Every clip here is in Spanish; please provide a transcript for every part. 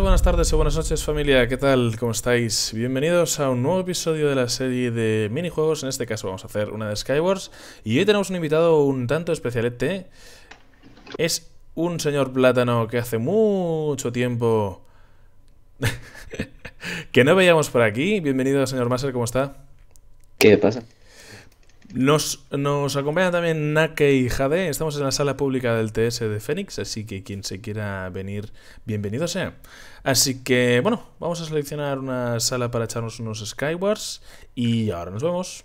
buenas tardes o buenas noches familia, ¿qué tal? ¿Cómo estáis? Bienvenidos a un nuevo episodio de la serie de minijuegos, en este caso vamos a hacer una de Skywars y hoy tenemos un invitado un tanto especialete, es un señor plátano que hace mucho tiempo que no veíamos por aquí, bienvenido señor Maser, ¿cómo está? ¿Qué pasa? Nos, nos acompaña también Nake y Jade. Estamos en la sala pública del TS de Fénix, así que quien se quiera venir, bienvenido sea. Así que, bueno, vamos a seleccionar una sala para echarnos unos Skywars y ahora nos vemos.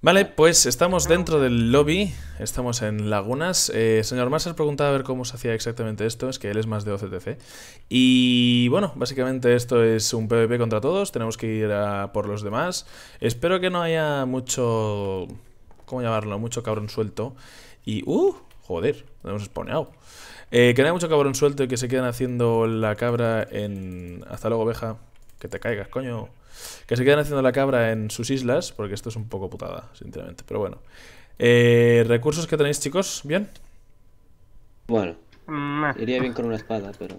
Vale, pues estamos dentro del lobby, estamos en Lagunas. Eh, señor ha preguntaba a ver cómo se hacía exactamente esto, es que él es más de OCTC. Y bueno, básicamente esto es un PvP contra todos, tenemos que ir por los demás. Espero que no haya mucho ¿cómo llamarlo? Mucho cabrón suelto. Y, uh, joder, nos hemos exponeado. Eh, que no hay mucho cabrón suelto y que se quedan haciendo la cabra en... Hasta luego, oveja. Que te caigas, coño. Que se quedan haciendo la cabra en sus islas, porque esto es un poco putada, sinceramente. Pero bueno. Eh, ¿Recursos que tenéis, chicos? ¿Bien? Bueno. Mm, eh. Iría bien con una espada, pero...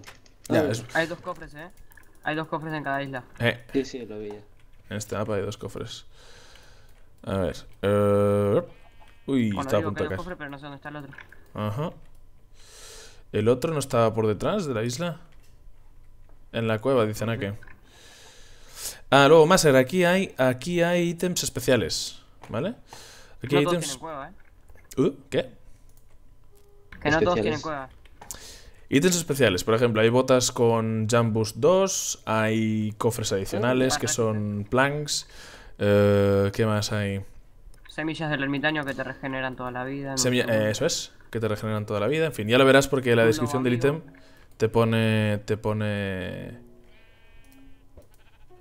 Hay dos cofres, ¿eh? Hay dos cofres en cada isla. Eh. Sí, sí, lo vi En este mapa hay dos cofres. A ver. Eh, uy, está a punto de pero no sé dónde está el otro. Ajá. ¿El otro no está por detrás de la isla? En la cueva, dicen aquí. Ah, luego, Maser, aquí hay, aquí hay ítems especiales, ¿vale? Aquí hay ítems... ¿eh? Uh, ¿Qué? Que no todos tienen cueva. Ítems especiales, por ejemplo, hay botas con Jambus 2, hay cofres uh, adicionales que son planks, eh, ¿Qué más hay? Semillas del ermitaño que te regeneran toda la vida. Eh, eso es, que te regeneran toda la vida. En fin, ya lo verás porque la descripción del ítem te pone. Te pone.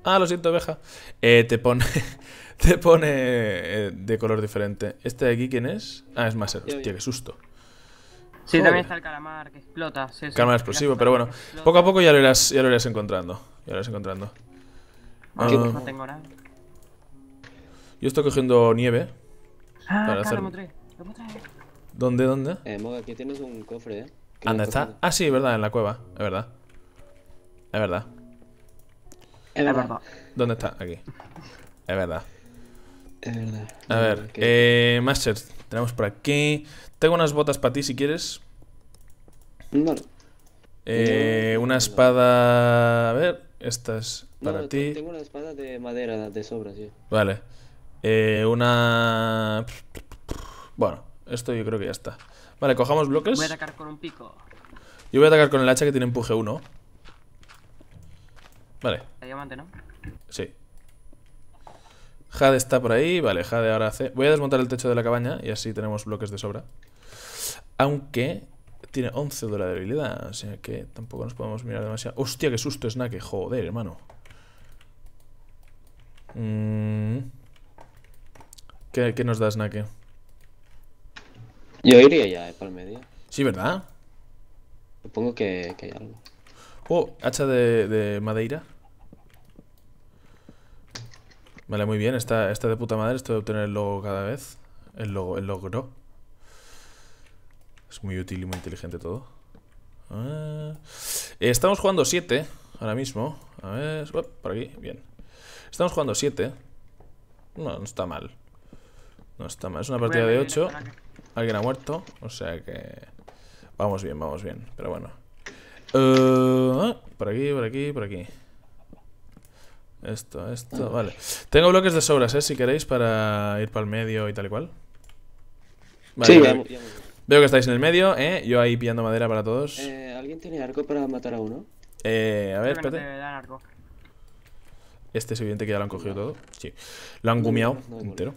Ah, lo siento, oveja. Eh, te pone. te pone de color diferente. ¿Este de aquí quién es? Ah, es más. Hostia, qué susto. Sí, también está el calamar que explota. calamar explosivo, pero bueno. Poco a poco ya lo irás, ya lo irás encontrando. Ya lo encontrando. Ah. no tengo nada. Yo estoy cogiendo nieve. Ah, para hacer... lo ¿Dónde, dónde? Eh, Moga, aquí tienes un cofre, ¿eh? ¿Dónde está? Ah, sí, verdad, en la cueva. Es verdad. Es verdad. Es verdad. ¿Dónde está? Aquí. Es verdad. Es verdad. A ver, eh, Master, tenemos por aquí. Tengo unas botas para ti si quieres. Vale. Eh, una espada. A ver, esta es para ti. Tengo una espada de madera de sobra, sí. Vale. Eh, una... Bueno, esto yo creo que ya está. Vale, cojamos bloques. Voy a atacar con un pico. Yo voy a atacar con el hacha que tiene empuje 1. Vale. diamante, ¿no? Sí. Jade está por ahí. Vale, Jade ahora hace... Voy a desmontar el techo de la cabaña y así tenemos bloques de sobra. Aunque tiene 11 de la debilidad, o que tampoco nos podemos mirar demasiado. ¡Hostia, qué susto, Snake Joder, hermano. Mmm... ¿Qué, nos da, Snake Yo iría ya, eh, para el medio. Sí, ¿verdad? Supongo que, hay algo. Oh, hacha de, de, madeira. Vale, muy bien. Está, de puta madre esto de obtener el logo cada vez. El logo, el logro. Es muy útil y muy inteligente todo. Eh, estamos jugando 7 ahora mismo. A ver, por aquí, bien. Estamos jugando 7. No, no está mal. No está mal. Es una partida de 8. Alguien ha muerto. O sea que... Vamos bien, vamos bien. Pero bueno. Eh, ah, por aquí, por aquí, por aquí. Esto, esto, vale. Tengo bloques de sobras, ¿eh? Si queréis, para ir para el medio y tal y cual. Vale, veo, que estáis en el medio, ¿eh? Yo ahí pillando madera para todos. Eh, ¿Alguien tiene arco para matar a uno? Eh, a ver, espérate. Este es evidente que ya lo han cogido todo. Sí. Lo han gumeado entero.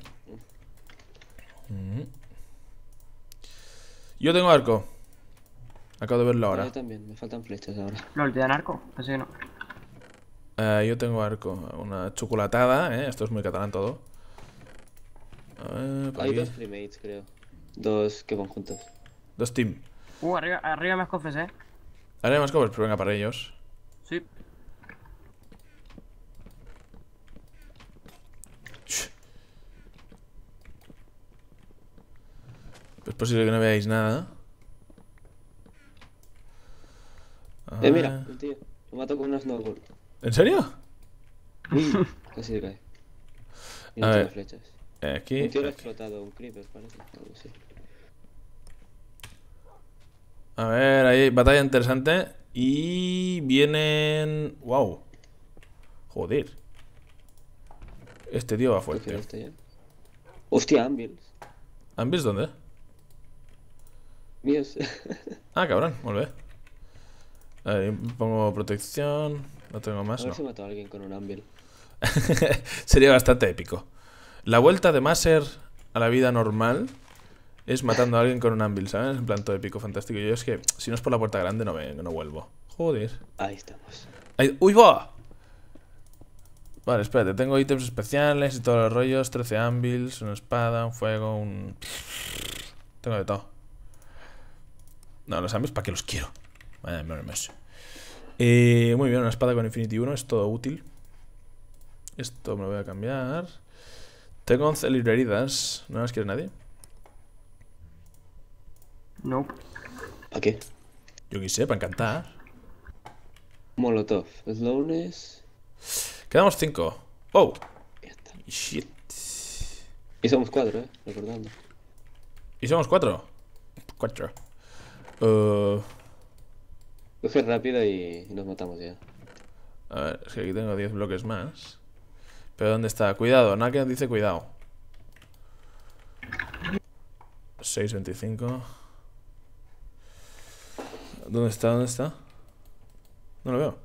Yo tengo arco. Acabo de verlo ahora. Yo también, me faltan flechas ahora. ¿No olvidan dan arco? Pensé que no. Eh, yo tengo arco. Una chocolatada, ¿eh? Esto es muy catalán todo. Hay dos primates, creo. Dos que conjuntos. Dos team. Uh, arriba, arriba más cofres, ¿eh? Arriba más cofres, pero venga para ellos. Sí. posible que no veáis nada. Eh, mira, el tío. Lo mato con una snowball. ¿En serio? Sí, casi cae. Y no tiene flechas. Eh, aquí. Un tío lo ha explotado, un creeper, parece. A ver, ahí hay batalla interesante. Y vienen. ¡Wow! Joder. Este tío va fuerte. Este Hostia, Anvils. ¿Ambils dónde? míos. ah, cabrón, vuelve pongo protección. No tengo más. A ver no. si a alguien con un ámbil. Sería bastante épico. La vuelta de Maser a la vida normal es matando a alguien con un ámbil, ¿sabes? En plan todo épico, fantástico. Yo es que si no es por la puerta grande no, no vuelvo. Joder. Ahí estamos. ¡Uy, va! Vale, espérate, tengo ítems especiales y todos los rollos, 13 ámbils, una espada, un fuego, un... Tengo de todo. No, los ambos ¿para qué los quiero? eh, muy bien, una espada con Infinity 1 es todo útil. Esto me lo voy a cambiar. Tengo 11 librerías. ¿No las quiere nadie? No. ¿Para qué? Yo qué sé, para encantar. Molotov, Slowness. Quedamos 5. ¡Oh! Shit. Y somos 4, eh, recordando. ¿Y somos 4? 4. Uh... Coge rápido y nos matamos ya. A ver, es que aquí tengo 10 bloques más. Pero ¿dónde está? Cuidado, nadie dice cuidado. 6.25. ¿Dónde está? ¿Dónde está? No lo veo.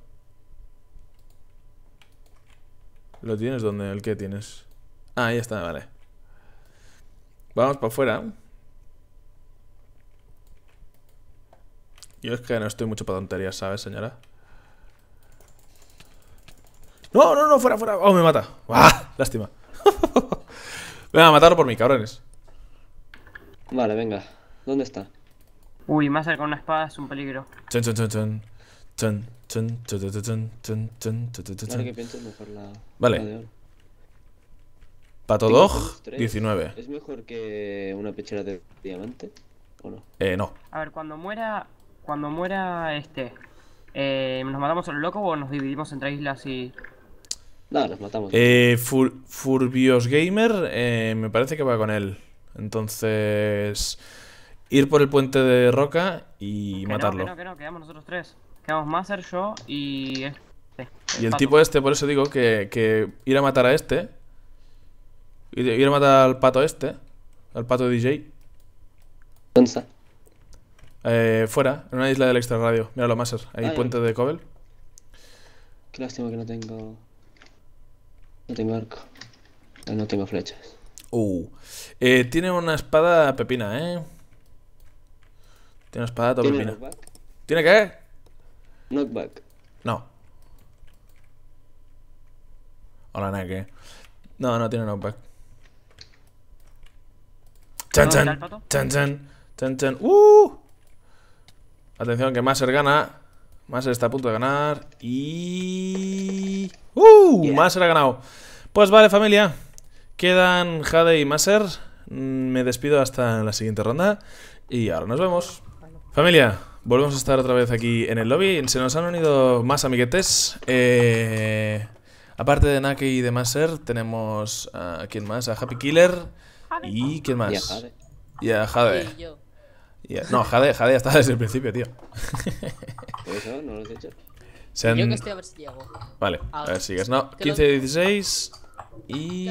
¿Lo tienes dónde? ¿El qué tienes? Ah, ahí está, vale. Vamos para afuera. Yo es que no estoy mucho para tonterías, ¿sabes, señora? No, no, no, fuera, fuera. Oh, me mata. ¡Ah! Lástima. venga, matarlo por mí, cabrones. Vale, venga. ¿Dónde está? Uy, más cerca una espada es un peligro. vale chan, todos Vale. 19. ¿Es mejor que una pechera de diamante? ¿O no? Eh, no. A ver, cuando muera cuando muera este, eh, ¿nos matamos a los locos o nos dividimos entre islas y...? No, nos matamos. Eh, Furbios Gamer eh, me parece que va con él. Entonces, ir por el puente de roca y matarlo. No, que no, que no, quedamos nosotros tres. Quedamos Master, yo y este, y el tipo este, por eso digo que, ir a matar a este. Ir a matar al pato este. Al pato DJ. ¿Dónde eh, fuera, en una isla del extrarradio. Mira los Ahí, hay ah, puente de Cobel. Qué lástima que no tengo. No tengo arco. No tengo flechas. Uh. Eh, tiene una espada pepina, ¿eh? Tiene una espada ¿Tiene pepina. ¿Tiene qué? Knockback. No. Hola, Nike No, no tiene knockback. Chan, chan, chan, chan, chan, chan, uh. Atención que Maser gana. Maser está a punto de ganar. Y... ¡Uh! Maser ha ganado. Pues vale, familia. Quedan Jade y Maser. Mm, me despido hasta la siguiente ronda. Y ahora nos vemos. Familia, volvemos a estar otra vez aquí en el lobby. Se nos han unido más amiguetes. Eh, aparte de Naki y de Maser, tenemos a quién más, a Happy Killer y quién más. Y a Jade no, Jade, Jade ya está desde el principio, tío. eso no lo has hecho. Yo que estoy a ver si llego. Vale, a ver, si No, 15, 16 y...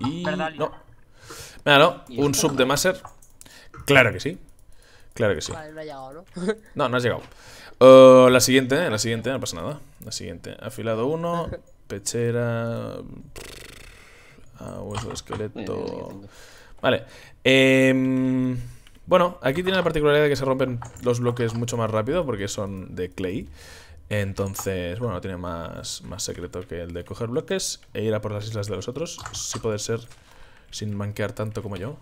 Y... No. Mira, no, un sub de Maser. Claro que sí. Claro que sí. Vale, no ha llegado, ¿no? no, no has llegado. Uh, la siguiente, la siguiente, no pasa nada. La siguiente. Afilado 1, pechera... Ah, hueso de esqueleto... Vale. Em, bueno, aquí tiene la particularidad de que se rompen los bloques mucho más rápido porque son de clay. Entonces, bueno, tiene más, más secreto que el de coger bloques e ir a por las islas de los otros. Si puede ser sin manquear tanto como yo.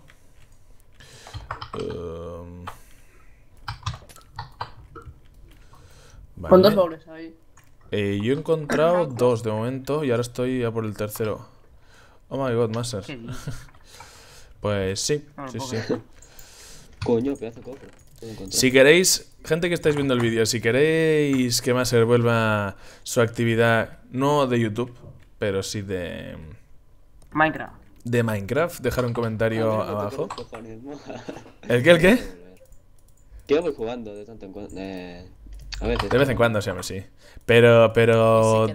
Em, ¿Con dos ¿Cuántos ahí hay? Eh, yo he encontrado dos de momento y ahora estoy a por el tercero. Oh my god, Master. Pues sí, sí, sí. Coño, pedazo de Si queréis, gente que estáis viendo el vídeo, si queréis que más se vuelva su actividad, no de YouTube, pero sí de... Minecraft. De Minecraft, dejar un comentario ah, abajo. Pues ¿El qué, el qué? Yo voy jugando de tanto en cuando... De vez en cuando, sí, hombre, sí. Pero, pero... Si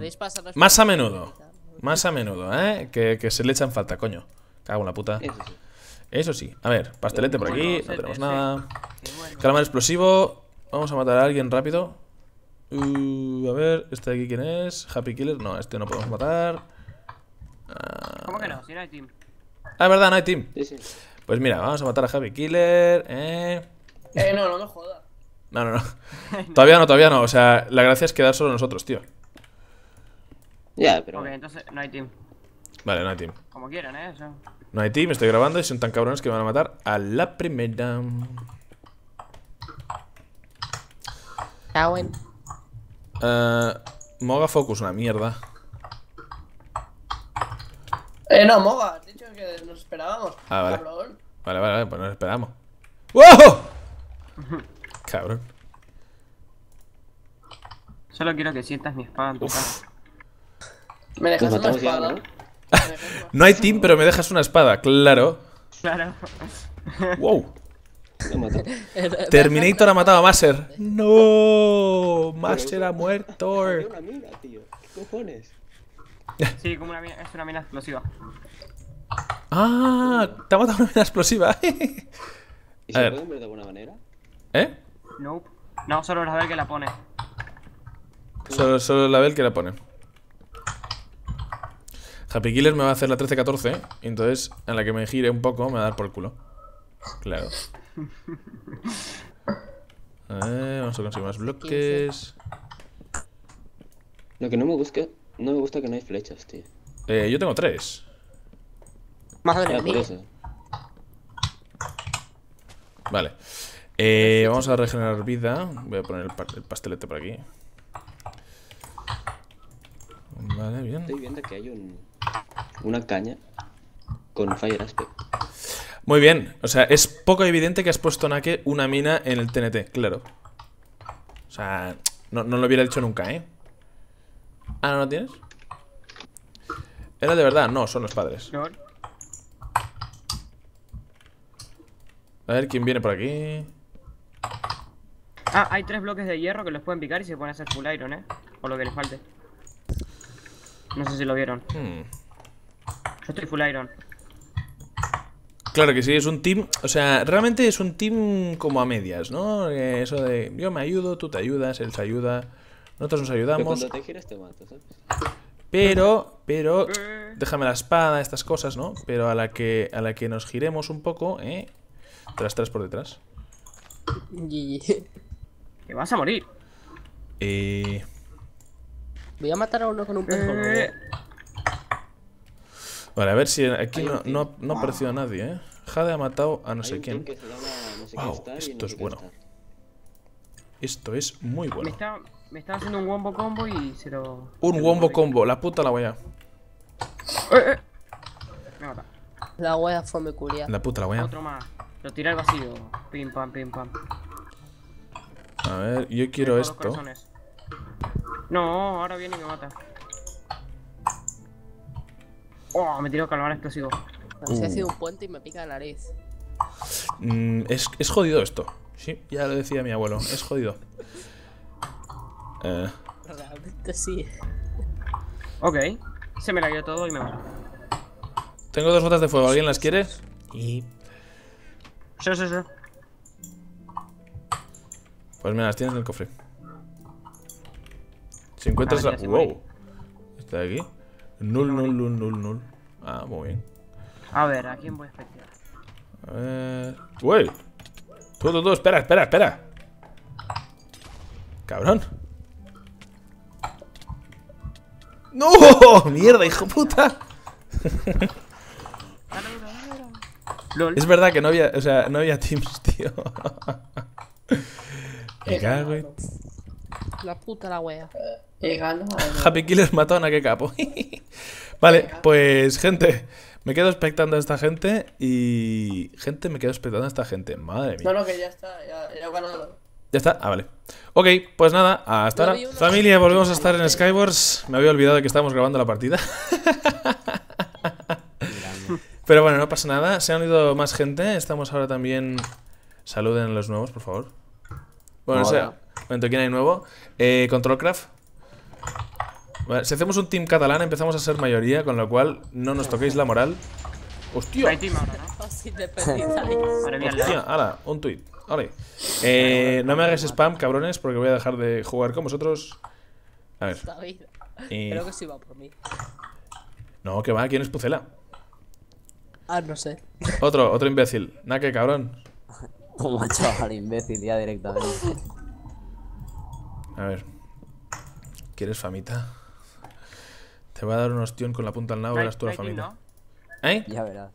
más a menudo. Más a menudo, ¿eh? Que, se le echan falta, coño. Cago en la puta. Eso sí. A ver, pastelete por aquí. No tenemos nada. Calamar explosivo. Vamos a matar a alguien rápido. Uh, a ver, ¿este de aquí quién es? Happy Killer. No, este no podemos matar. Ah. ¿Cómo que no? Si no hay team. Ah, es verdad, no hay team. Pues mira, vamos a matar a Happy Killer. Eh, eh no, no me jodas. No, no, no. todavía no, todavía no. O sea, la gracia es quedar solo nosotros, tío. Ya, pero. Ok, entonces no hay team. Vale, no hay team. Como quieran, eh. Eso. No hay ti, me estoy grabando y son tan cabrones que me van a matar a la primera. Eh, Moga Focus, una mierda. Eh, no, Moga, has dicho que nos esperábamos. Ah, vale. Cabrón. Vale, vale, vale, pues nos esperamos. ¡Wow! Cabrón. Solo quiero que sientas mi espada en tu cara. Me dejas una espada. no hay team, pero me dejas una espada, claro. Claro. wow. Terminator ha matado a Master. No, Master ha muerto. cojones? Sí, como una mina, es una mina explosiva. Ah, te ha matado una mina explosiva. ¿Y se puede ver de alguna manera? ¿Eh? No, no, solo la Bel que la pone. Solo, solo la Bel que la pone. Happy Killer me va a hacer la 13-14, entonces en la que me gire un poco me va a dar por el culo. Claro. vamos a conseguir más bloques. Lo que no me gusta, no me gusta que no hay flechas, tío. Eh, yo tengo tres. Más adelante. Ah, vale. Eh, vamos a regenerar vida. Voy a poner el, el pastelete por aquí. Vale, bien. Estoy viendo que hay un una caña con Fire Aspect. Muy bien, o sea, es poco evidente que has puesto Nake una mina en el TNT, claro. O sea, no, lo hubiera dicho nunca, ¿eh? Ah, ¿no lo tienes? Era de verdad, no, son los padres. A ver quién viene por aquí. Ah, hay tres bloques de hierro que los pueden picar y se pueden hacer full iron, ¿eh? O lo que les falte. No sé si lo vieron. Hmm estoy iron. Claro que sí, es un team, o sea, realmente es un team como a medias, ¿no? Eh, eso de yo me ayudo, tú te ayudas, él te ayuda, nosotros nos ayudamos. Pero Pero, eh. déjame la espada, estas cosas, ¿no? Pero a la que, a la que nos giremos un poco, ¿eh? Tras, tras por detrás. Que vas a morir. Eh... Voy a matar a uno con un eh. Vale, a ver si aquí no, no, ha aparecido nadie, ¿eh? Jade ha matado a no sé quién. wow, esto es bueno. Esto es muy bueno. Me está, haciendo un wombo combo y se lo... Un wombo combo, la puta la voy a. Eh, eh. Me mata. La hueá fue me culia. La puta la huella. Otro más. Lo tira al vacío. Pim, pam, pim, pam. A ver, yo quiero esto. No, ahora viene y me mata. Oh, me tiro calvar explosivo. Se ha sido uh. un puente y me pica la nariz. Mm, es, es, jodido esto. Sí, ya lo decía mi abuelo. Es jodido. Eh. Realmente sí. Ok. Se me la cayó todo y me va. Tengo dos gotas de fuego. ¿Alguien las quiere? Sí, sí, sí. Pues mira, las tienes en el cofre. Si encuentras... ver, de Wow. ¿Está aquí? Nul, nul, nul, nul, nul. Ah, muy bien. A ver, ¿a quién voy a especiar? A ver... ¡Uy! Tú, tú, espera, espera, espera. Cabrón. ¡No! ¡Mierda, hijo puta! es verdad que no había, o sea, no había teams, tío. Me eh, güey! La puta la wea. Eh, llegando. Happy Killers mató a que capo. Vale, pues gente, me quedo expectando a esta gente y... Gente, me quedo expectando a esta gente. Madre mía. No, que ya está, ya, ya está? Ah, vale. Ok, pues nada, hasta ahora. Familia, volvemos a estar en Skywars. Me había olvidado de que estábamos grabando la partida. Pero bueno, no pasa nada. Se han ido más gente. Estamos ahora también... Saluden los nuevos, por favor. Bueno, o sea, momento, ¿quién hay nuevo? Eh, Controlcraft si hacemos un team catalán empezamos a ser mayoría, con lo cual no nos toquéis la moral. ¡Hostia! Oh, ¡Hostia! ¡Hala! Un tweet. Vale. Eh, no me hagáis spam, cabrones, porque voy a dejar de jugar con vosotros. A ver. Creo que va por mí. No, que va, ¿quién es Pucela? Ah, no sé. Otro, otro imbécil. Nake, cabrón. Como chaval imbécil, ya directamente. A ver. ¿Quieres famita? Te va a dar una ostión con la punta al nabo, y verás tú la familia. ¿Eh? Ya verás.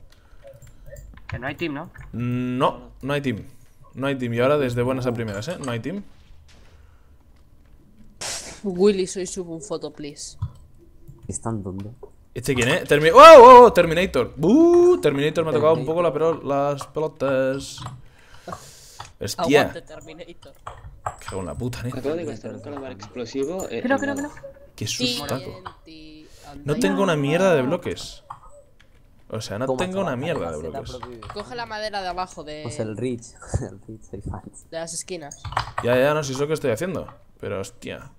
Que no hay team, ¿no? No, no hay team. No hay team. Y ahora desde buenas a primeras, ¿eh? No hay team. Willy, soy sub un foto, please. ¿Están dónde? ¿Este quién es? ¿eh? Termi ¡Oh, ¡Oh, oh, Terminator! ¡Uh! Terminator me ha tocado un poco la pero las pelotas. Hostia. Aguante, Terminator. Cago en la puta, ¿eh? explosivo. Eh, creo, creo, creo. Qué sustaco. No tengo una mierda de bloques. O sea, no tengo una mierda de bloques. Coge la madera de abajo de. Pues el Rich. El De las esquinas. Ya, ya, no sé si es lo que estoy haciendo. Pero hostia.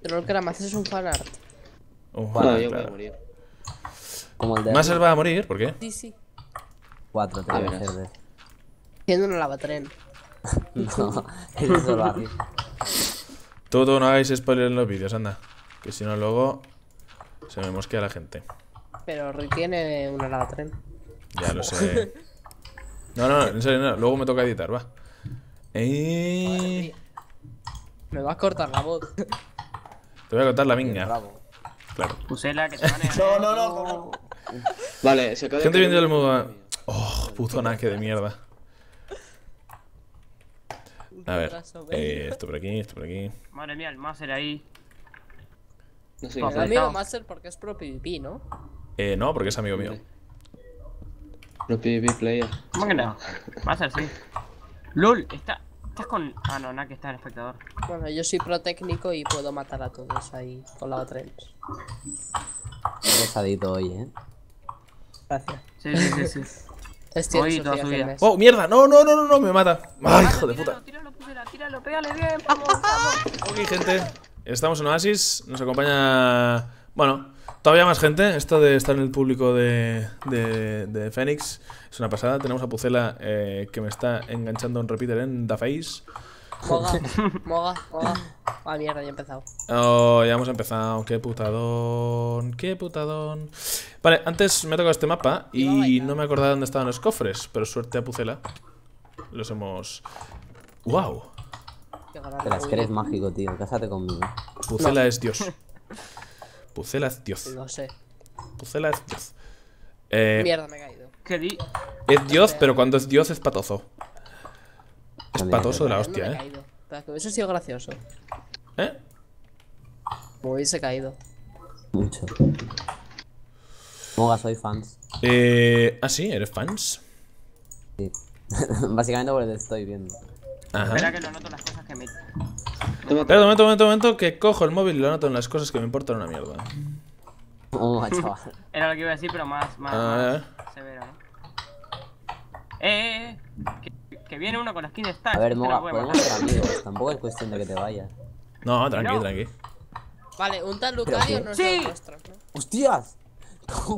Pero lo que me haces es un fanart. Un fanart. voy a Como el de. Más va a morir, ¿por qué? Sí, sí. Cuatro te ah, voy Siendo una lavatren. no, eso lo hace. Todo no hagáis spoiler en los vídeos, anda. Que si no, luego. Se me mosquea la gente. Pero retiene una de tren. Ya lo sé. No, no, en serio, no. Luego me toca editar, va. Eh... Me vas a cortar la voz. Te voy a cortar la minga. Claro. que te van a... No, no, no. Vale, se acaba Gente viendo el modo. Oh, puto naque de mierda. A ver. Eh, esto por aquí, esto por aquí. Madre mía, el máster ahí. No sé amigo Master porque es pro PvP, ¿no? Eh, no, porque es amigo mío. Pro PvP player. ¿Cómo que no? Master, sí. LOL, estás con. Ah, no, nada que está el espectador. Bueno, yo soy pro técnico y puedo matar a todos ahí con la otra. Pesadito hoy, eh. Gracias. Sí, sí, sí. Es Oh, mierda, no, no, no, no, me mata. Ay, hijo de puta. Tíralo, tíralo, pégale bien, vamos, vamos. Ok, gente. Estamos en Oasis, nos acompaña... Bueno, todavía más gente. Esto de estar en el público de, de, Fénix es una pasada. Tenemos a Pucela eh, que me está enganchando un repeater en The Face. Moga, moga, moga. Ah, mierda, ya he empezado. Oh, ya hemos empezado. Qué putadón, qué putadón. Vale, antes me tocó tocado este mapa y no me acordaba dónde estaban los cofres, pero suerte a Pucela. Los hemos... ¡Wow! Te las crees mágico, tío. Cásate conmigo. Pucela es Dios. Pucela es Dios. No sé. Pucela es Dios. Eh, Mierda, me he caído. ¿Qué di? Es Dios, pero cuando es Dios es patoso. Es patoso de la hostia, me eh. hubiese sido gracioso. ¿Eh? Me hubiese caído. Mucho. Moga, soy fans. Eh, ah, sí, eres fans. Sí. Básicamente porque te estoy viendo. Ajá. Espera que lo noto pero un momento, un momento, momento, que cojo el móvil y lo anoto en las cosas que me importan una mierda. Oh, Era lo que iba a decir, pero más, más, ah, eh. severo, Eh, eh, eh Que, viene uno con la skin está. A ver, Moga, Tampoco es cuestión de que te vayas. No, tranqui, tranquilo. tranqui. Vale, un tal Lucario no sí. es ¿no? ¡Hostias!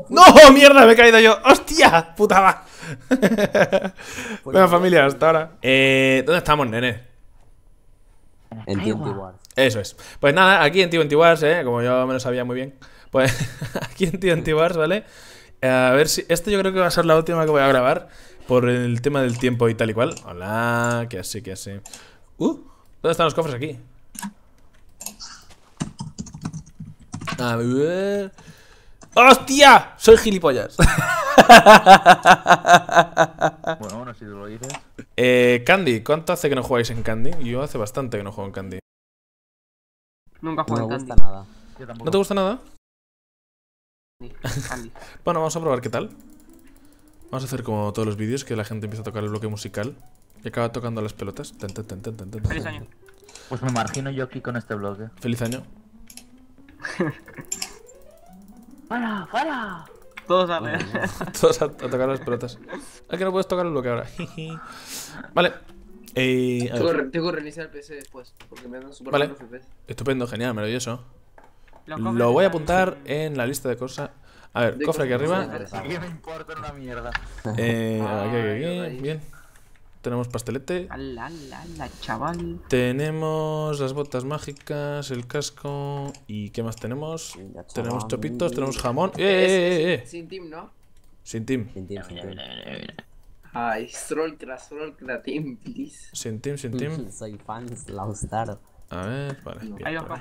¡No! ¡Mierda! Me he caído yo. ¡Hostia! ¡Puta pues va! bueno, familia, hasta ahora. Eh, ¿Dónde estamos, nene? En 2 Wars. Eso es. Pues nada, aquí en t 20 Wars, ¿eh? como yo me lo sabía muy bien. Pues aquí en 20 Wars, ¿vale? A ver si. Esto yo creo que va a ser la última que voy a grabar. Por el tema del tiempo y tal y cual. Hola, que así, que así. Uh, ¿dónde están los cofres aquí? A ver. ¡Hostia! Soy gilipollas. bueno, bueno, si tú lo dices. Eh, Candy, ¿cuánto hace que no jugáis en Candy? Yo hace bastante que no juego en Candy. Nunca juego no en Candy. No te gusta nada? bueno, vamos a probar qué tal. Vamos a hacer como todos los vídeos, que la gente empieza a tocar el bloque musical y acaba tocando las pelotas. Feliz año. Pues me margino yo aquí con este bloque. Feliz año. ¡Para, para! Todos a Todos a, a, tocar las pelotas. Es que no puedes tocar lo bloque ahora. vale. Eh, tengo, que reiniciar el PC después, porque me dan super vale. FPS. Estupendo, genial, maravilloso. Lo, voy a apuntar en la lista de cosas. A ver, cofre aquí arriba. Aquí me importa una mierda. Eh, aquí, aquí, aquí. Ah, Bien. Tenemos pastelete. Tenemos las botas mágicas, el casco. ¿Y qué más tenemos? tenemos chopitos, tenemos jamón. Eh, eh, eh, sin team, ¿no? Sin team. Sin team, sin team. Ay, troll tras team, please. Sin team, sin team. Soy fans, Laustar. A ver, vale. ahí va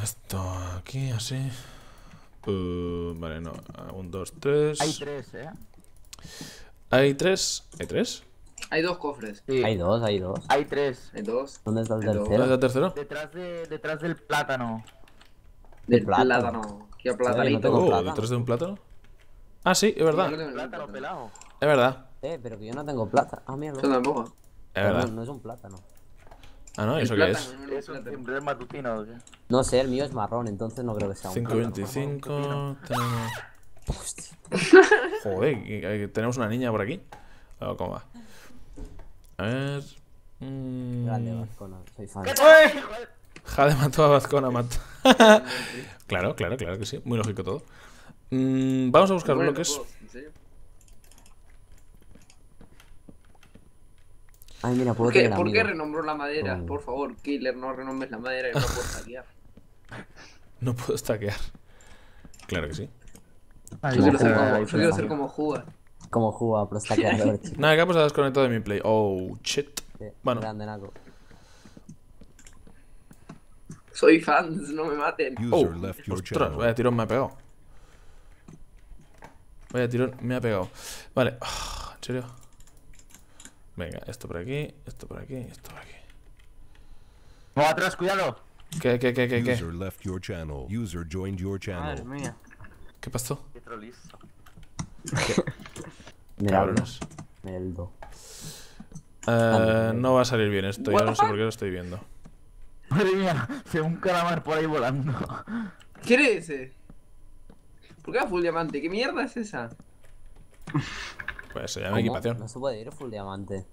Esto aquí, así. Uh, vale, no. Un, dos, tres. Hay tres, eh. Hay tres. ¿Hay tres? Hay dos cofres. Sí. Hay dos, hay dos. Hay tres. Hay dos. ¿Dónde está el tercero? Detrás, de, detrás del plátano. Del plátano. ¿Qué oh, plátano. ¿Detrás de un plátano? Ah, sí, es verdad. plátano pelado. Es verdad. Eh, pero que yo no tengo plata. Ah, mierda. Eso tampoco. Es verdad. No, es un plátano. Ah, no, eso qué es? Es un No sé, el mío es marrón, entonces no creo que sea un 525, Joder, tenemos una niña por aquí. ¿Cómo va? A ver. Mm. Grande Vascona, soy Jade mató a Vascona, mató. claro, claro, claro que sí. Muy lógico todo. Mm, vamos a buscar bloques. es. Pues, Ay, mira, ¿Por, qué, renombró la madera? Oh. Por favor, Killer, no renombres la madera no puedo stackear. no puedo stackear. Claro que sí. Ah, yo, quiero ser como, como Juga. Como Juga, pero está quedando Nada, pues se ha desconectado de mi play. Oh, shit. bueno. Soy fans, no me maten. Oh, ostras, vaya tirón me ha pegado. Vaya tirón me ha pegado. Vale, ah, en serio. Venga, esto por aquí, esto por aquí, esto por aquí. Vamos atrás, cuidado. ¿Qué, qué, qué, qué, User left your channel. User joined your channel. Madre mía. ¿Qué pasó? ¿Qué Meldo. Eh, no va a salir bien esto, ya no sé por qué lo estoy viendo. Madre mía, se un calamar por ahí volando. ¿Quién es ese? ¿Por qué va full diamante? ¿Qué mierda es esa? Pues se llama equipación. No se puede ir full diamante.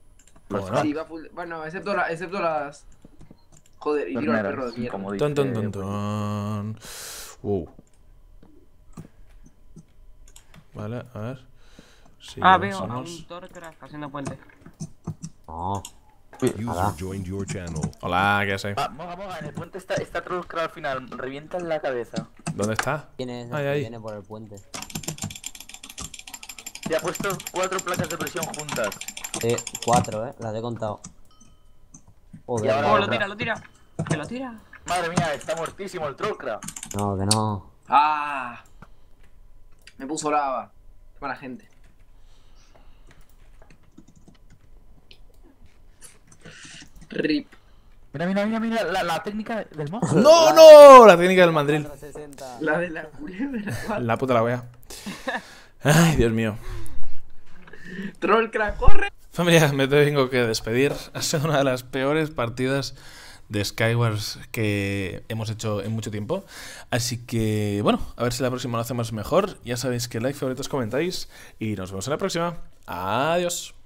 full... Bueno, excepto, excepto las. Joder, y tiro al perro de mierda. Ton, ton, ton, ton. Wow. Uh. Vale, a ver. ah, veo a un Torcraft haciendo puente. No. Ah. Hola. Hola, ¿qué haces? a ah, Vamos, en el puente está, está al final. Revienta la cabeza. ¿Dónde está? Ahí, Viene por el puente. Te ha puesto cuatro placas de presión juntas. Eh, cuatro, eh. Las he contado. oh, lo tira, lo tira. Que lo tira. Madre mía, está muertísimo el Trollcraft. No, que no. Ah. Me puso brava. para mala gente. Rip. Mira, mira, mira, mira la, técnica del monstruo. ¡No, no! La técnica del mandril. La de la culebra. La puta la wea. Ay, Dios mío. Trollcra, corre. Familia, me tengo que despedir. Ha sido una de las peores partidas de Skywars que hemos hecho en mucho tiempo. Así que, bueno, a ver si la próxima lo hacemos mejor. Ya sabéis que like, favoritos, comentáis y nos vemos en la próxima. Adiós.